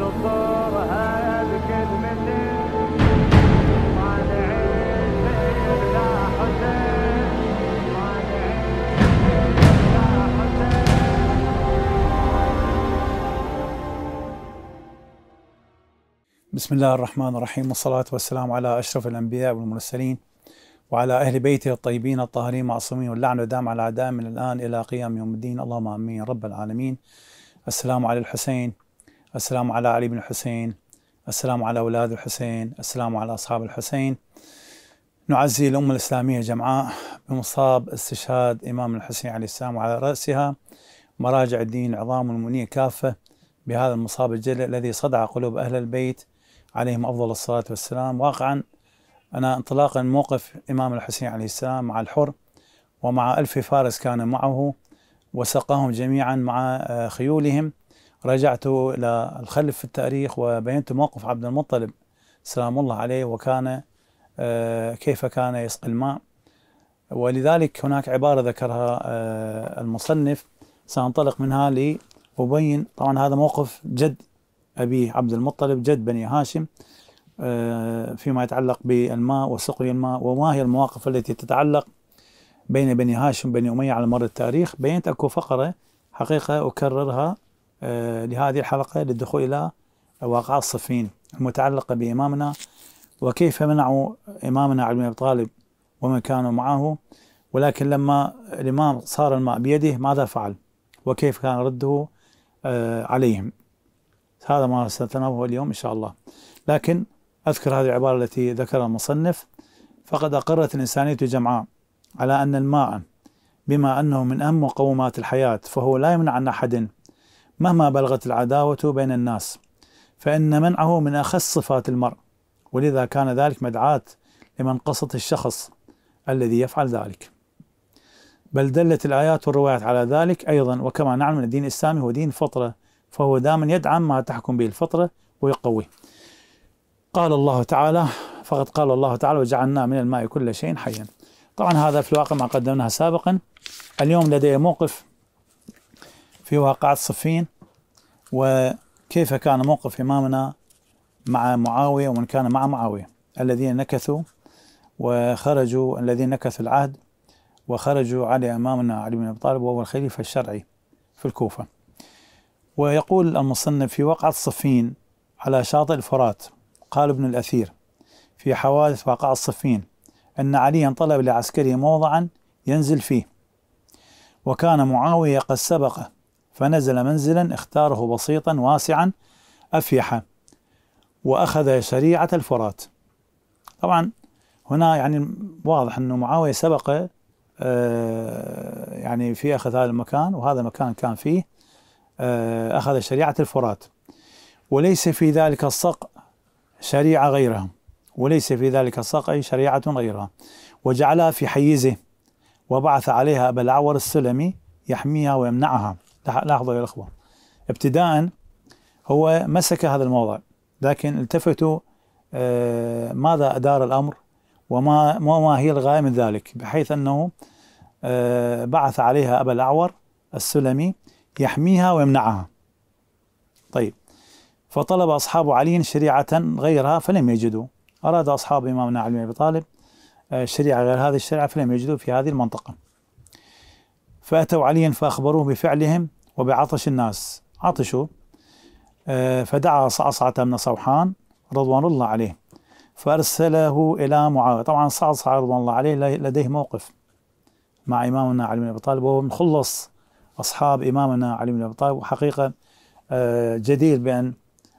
بسم الله الرحمن الرحيم والصلاة والسلام على أشرف الأنبياء والمرسلين وعلى أهل بيته الطيبين الطاهرين المعصومين واللعن ودام على أعداء من الآن إلى قيام يوم الدين اللهم آمين رب العالمين السلام على الحسين السلام على علي بن الحسين السلام على أولاد الحسين السلام على أصحاب الحسين نعزي الأمة الإسلامية جمعاء بمصاب استشهاد إمام الحسين عليه السلام وعلى رأسها مراجع الدين العظام والمنية كافة بهذا المصاب الجلل الذي صدع قلوب أهل البيت عليهم أفضل الصلاة والسلام واقعا أنا انطلاقا موقف إمام الحسين عليه السلام مع الحر ومع ألف فارس كان معه وسقاهم جميعا مع آه، خيولهم رجعت إلى الخلف في التاريخ وبينت موقف عبد المطلب سلام الله عليه وكان آه، كيف كان يسقي الماء ولذلك هناك عبارة ذكرها آه، المصنف سأنطلق منها لأبين طبعا هذا موقف جد أبي عبد المطلب جد بني هاشم آه، فيما يتعلق بالماء وسقي الماء وما هي المواقف التي تتعلق بين بني هاشم بني أمية على مر التاريخ بينت أكو فقرة حقيقة أكررها آه، لهذه الحلقة للدخول إلى واقعة الصفين المتعلقة بإمامنا وكيف منعوا إمامنا علي بن أبي طالب ومن كانوا معه ولكن لما الإمام صار الماء بيده ماذا فعل وكيف كان رده آه، عليهم هذا ما سنتناوله اليوم إن شاء الله لكن أذكر هذه العبارة التي ذكرها المصنف فقد أقرت الإنسانية جمعاء على أن الماء بما أنه من أهم مقومات الحياة فهو لا يمنع عن أحد مهما بلغت العداوة بين الناس فإن منعه من أخص صفات المرء ولذا كان ذلك مدعاة لمنقصة الشخص الذي يفعل ذلك بل دلت الآيات والروايات على ذلك أيضا وكما نعلم أن الدين الإسلامي هو دين فطرة فهو دائما يدعم ما تحكم به الفطرة ويقويه قال الله تعالى فقد قال الله تعالى وجعلنا من الماء كل شيء حيا طبعا هذا في الواقع ما قدمناه سابقا اليوم لدي موقف في واقعة صفين وكيف كان موقف إمامنا مع معاوية ومن كان مع معاوية الذين نكثوا وخرجوا الذين نكثوا العهد وخرجوا على إمامنا علي بن أبي طالب وهو الخليفة الشرعي في الكوفة ويقول المصنف في واقعة صفين على شاطئ الفرات قال ابن الأثير في حوادث واقعة صفين أن عليا طلب لعسكره موضعا ينزل فيه وكان معاوية قد سبقه فنزل منزلا اختاره بسيطا واسعا أفيحا وأخذ شريعة الفرات طبعا هنا يعني واضح أنه معاوية سبق آه، يعني في أخذ هذا المكان وهذا المكان كان فيه آه، أخذ شريعة الفرات وليس في ذلك الصق شريعة غيرها وليس في ذلك الصق أي شريعة غيرها وجعلها في حيزه وبعث عليها أبا الأعور السلمي يحميها ويمنعها لاحظوا يا الاخوه ابتداء هو مسك هذا الموضع لكن التفتوا آه، ماذا ادار الامر وما وما هي الغايه من ذلك بحيث انه آه، بعث عليها ابا الاعور السلمي يحميها ويمنعها. طيب فطلب اصحاب علي شريعه غيرها فلم يجدوا اراد اصحاب امامنا علي بن ابي طالب آه، شريعه غير هذه الشريعه فلم يجدوا في هذه المنطقه. فأتوا عليا فأخبروه بفعلهم وبعطش الناس عطشوا آه، فدعا صعصعة بن صوحان رضوان الله عليه فأرسله إلى معاوية طبعا صعصعة رضوان الله عليه لديه موقف مع إمامنا علي بن أبي طالب وهو من خلص أصحاب إمامنا علي بن أبي طالب وحقيقة آه، جدير بأن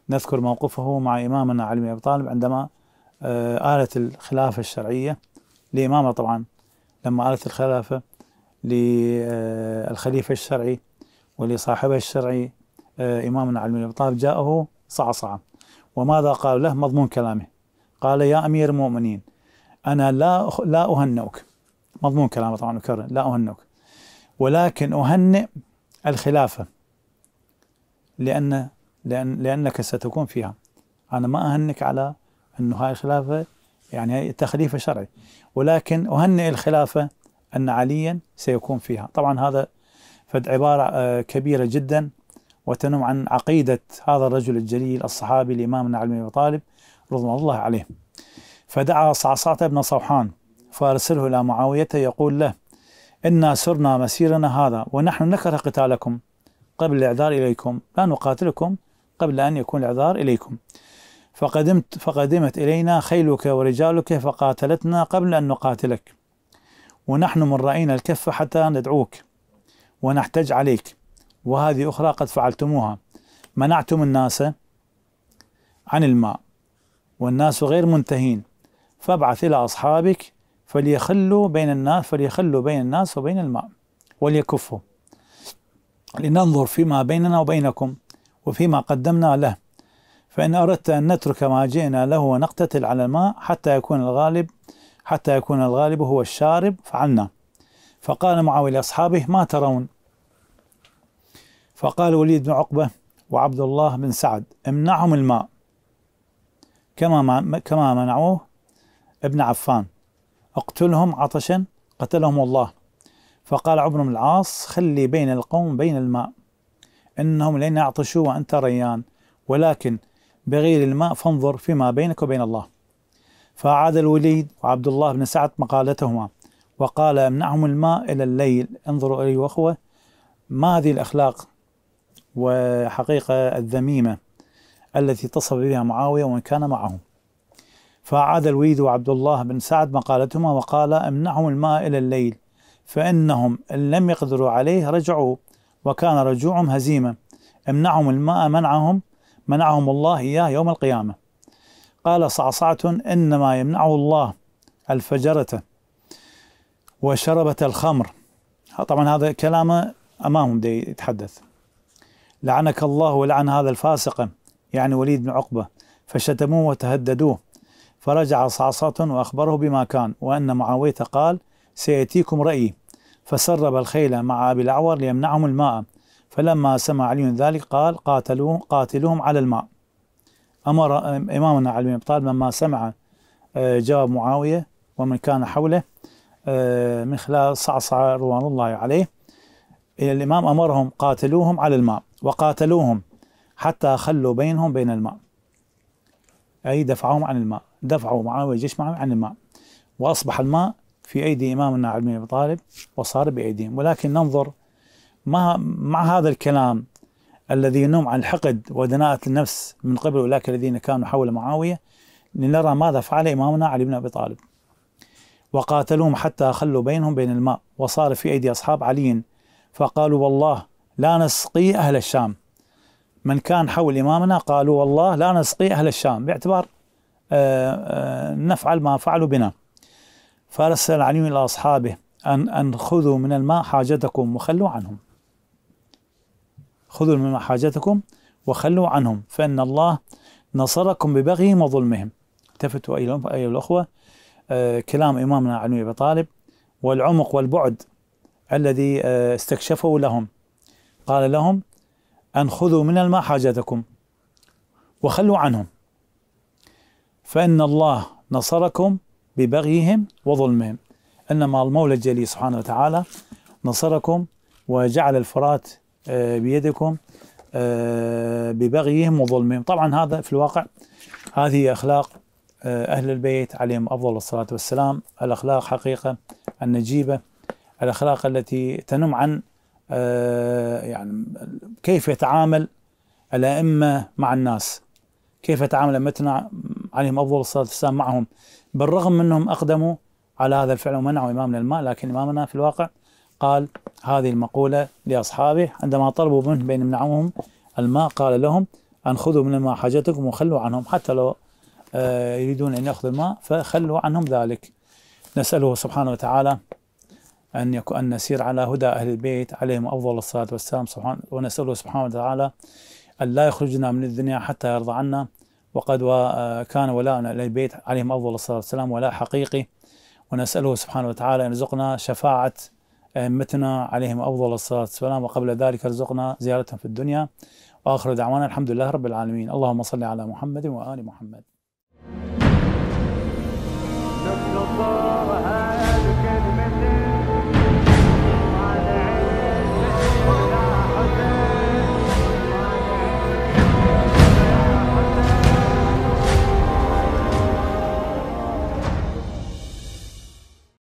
نذكر موقفه مع إمامنا علي بن أبي طالب عندما آه، آلت الخلافة الشرعية لإمامه طبعا لما آلت الخلافة للخليفة الشرعي ولصاحبه الشرعي آه، إمام علي بن أبي طالب جاءه صعصعة وماذا قال له مضمون كلامه قال يا أمير المؤمنين أنا لا لا أهنئك مضمون كلامه طبعا أكرر لا أهنئك ولكن أهنئ الخلافة لأن لأن لأنك ستكون فيها أنا ما أهنك على أنه هاي الخلافة يعني هي تخليفة شرعي ولكن أهنئ الخلافة أن عليا سيكون فيها طبعا هذا فد عبارة آه، كبيرة جدا وتنم عن عقيدة هذا الرجل الجليل الصحابي الإمام علي بن أبي طالب رضوان الله عليه فدعا صعصعة بن صوحان فأرسله إلى معاوية يقول له إنا سرنا مسيرنا هذا ونحن نكره قتالكم قبل الإعذار إليكم لا نقاتلكم قبل أن يكون الإعذار إليكم فقدمت فقدمت إلينا خيلك ورجالك فقاتلتنا قبل أن نقاتلك ونحن من رأينا الكفة حتى ندعوك ونحتج عليك وهذه أخرى قد فعلتموها منعتم الناس عن الماء والناس غير منتهين فابعث إلى أصحابك فليخلوا بين الناس فليخلوا بين الناس وبين الماء وليكفوا لننظر فيما بيننا وبينكم وفيما قدمنا له فإن أردت أن نترك ما جئنا له ونقتتل على الماء حتى يكون الغالب حتى يكون الغالب هو الشارب فعلنا فقال معاوية لأصحابه ما ترون فقال وليد بن عقبة وعبد الله بن سعد امنعهم الماء كما كما منعوه ابن عفان اقتلهم عطشا قتلهم الله فقال عمر بن العاص خلي بين القوم بين الماء انهم لن يعطشوا وانت ريان ولكن بغير الماء فانظر فيما بينك وبين الله فأعاد الوليد وعبد الله بن سعد مقالتهما وقال امنعهم الماء إلى الليل انظروا الي الأخوة ما هذه الأخلاق وحقيقة الذميمة التي اتصف بها معاوية ومن كان معه فأعاد الوليد وعبد الله بن سعد مقالتهما وقال امنعهم الماء إلى الليل فإنهم إن لم يقدروا عليه رجعوا وكان رجوعهم هزيمة امنعهم الماء منعهم منعهم الله إياه يوم القيامة قال صعصعة إنما يمنعه الله الفجرة وشربة الخمر طبعا هذا كلامه أمامهم دي يتحدث لعنك الله ولعن هذا الفاسق يعني وليد بن عقبة فشتموه وتهددوه فرجع صعصعة وأخبره بما كان وأن معاوية قال سيأتيكم رأيي فسرب الخيل مع أبي الأعور ليمنعهم الماء فلما سمع علي ذلك قال قاتلوهم قاتلوهم على الماء أمر إمامنا علي بن أبي طالب لما سمع آه، جواب معاوية ومن كان حوله آه، من خلال صعصعة رضوان الله عليه إلى الإمام أمرهم قاتلوهم على الماء وقاتلوهم حتى خلوا بينهم بين الماء أي دفعوهم عن الماء دفعوا معاوية جيش معاوية عن الماء وأصبح الماء في أيدي إمامنا علي بن أبي طالب وصار بأيديهم ولكن ننظر ما مع هذا الكلام الذي ينوم عن الحقد ودناءة النفس من قبل أولئك الذين كانوا حول معاوية لنرى ماذا فعل إمامنا علي بن أبي طالب وقاتلوهم حتى خلوا بينهم بين الماء وصار في أيدي أصحاب علي فقالوا والله لا نسقي أهل الشام من كان حول إمامنا قالوا والله لا نسقي أهل الشام باعتبار آه، آه، نفعل ما فعلوا بنا فأرسل علي إلى أصحابه أن أن خذوا من الماء حاجتكم وخلوا عنهم خذوا مما حاجتكم وخلوا عنهم فإن الله نصركم ببغيهم وظلمهم التفتوا أيها الأخوة آه، كلام إمامنا علي بن طالب والعمق والبعد الذي آه، استكشفه لهم قال لهم أن خذوا من الماء حاجتكم وخلوا عنهم فإن الله نصركم ببغيهم وظلمهم إنما المولى الجليل سبحانه وتعالى نصركم وجعل الفرات آه، بيدكم آه، ببغيهم وظلمهم طبعا هذا في الواقع هذه أخلاق آه، أهل البيت عليهم أفضل الصلاة والسلام الأخلاق حقيقة النجيبة الأخلاق التي تنم عن يعني كيف يتعامل الأئمة مع الناس كيف تعامل أمتنا عليهم أفضل الصلاة والسلام معهم بالرغم أنهم أقدموا على هذا الفعل ومنعوا إمامنا الماء لكن إمامنا في الواقع قال هذه المقولة لأصحابه عندما طلبوا منه بأن يمنعوهم الماء قال لهم أن خذوا من الماء حاجتكم وخلوا عنهم حتى لو آه، يريدون أن يأخذوا الماء فخلوا عنهم ذلك نسأله سبحانه وتعالى أن يكون أن نسير على هدى أهل البيت عليهم أفضل الصلاة والسلام سبحان ونسأله سبحانه وتعالى أن لا يخرجنا من الدنيا حتى يرضى عنا وقد آه، كان ولاءنا البيت عليهم أفضل الصلاة والسلام ولا حقيقي ونسأله سبحانه وتعالى أن يرزقنا شفاعة أئمتنا عليهم أفضل الصلاة والسلام وقبل ذلك ارزقنا زيارتهم في الدنيا وآخر دعوانا الحمد لله رب العالمين اللهم صل على محمد وآل محمد